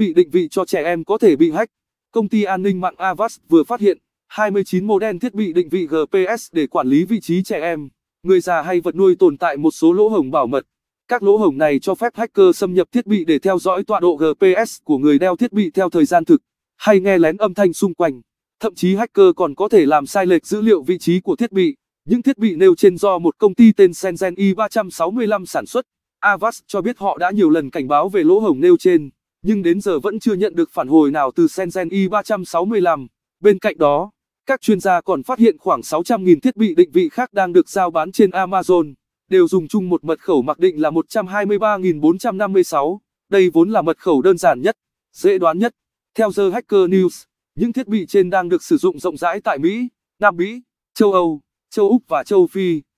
bị định vị cho trẻ em có thể bị hack. Công ty an ninh mạng Avast vừa phát hiện 29 model thiết bị định vị GPS để quản lý vị trí trẻ em, người già hay vật nuôi tồn tại một số lỗ hổng bảo mật. Các lỗ hổng này cho phép hacker xâm nhập thiết bị để theo dõi tọa độ GPS của người đeo thiết bị theo thời gian thực, hay nghe lén âm thanh xung quanh. Thậm chí hacker còn có thể làm sai lệch dữ liệu vị trí của thiết bị. Những thiết bị nêu trên do một công ty tên Senzen i365 sản xuất. Avast cho biết họ đã nhiều lần cảnh báo về lỗ hổng nêu trên nhưng đến giờ vẫn chưa nhận được phản hồi nào từ Shenzhen Y365. Bên cạnh đó, các chuyên gia còn phát hiện khoảng 600.000 thiết bị định vị khác đang được giao bán trên Amazon, đều dùng chung một mật khẩu mặc định là 123.456. Đây vốn là mật khẩu đơn giản nhất, dễ đoán nhất. Theo The Hacker News, những thiết bị trên đang được sử dụng rộng rãi tại Mỹ, Nam Mỹ, châu Âu, châu Úc và châu Phi.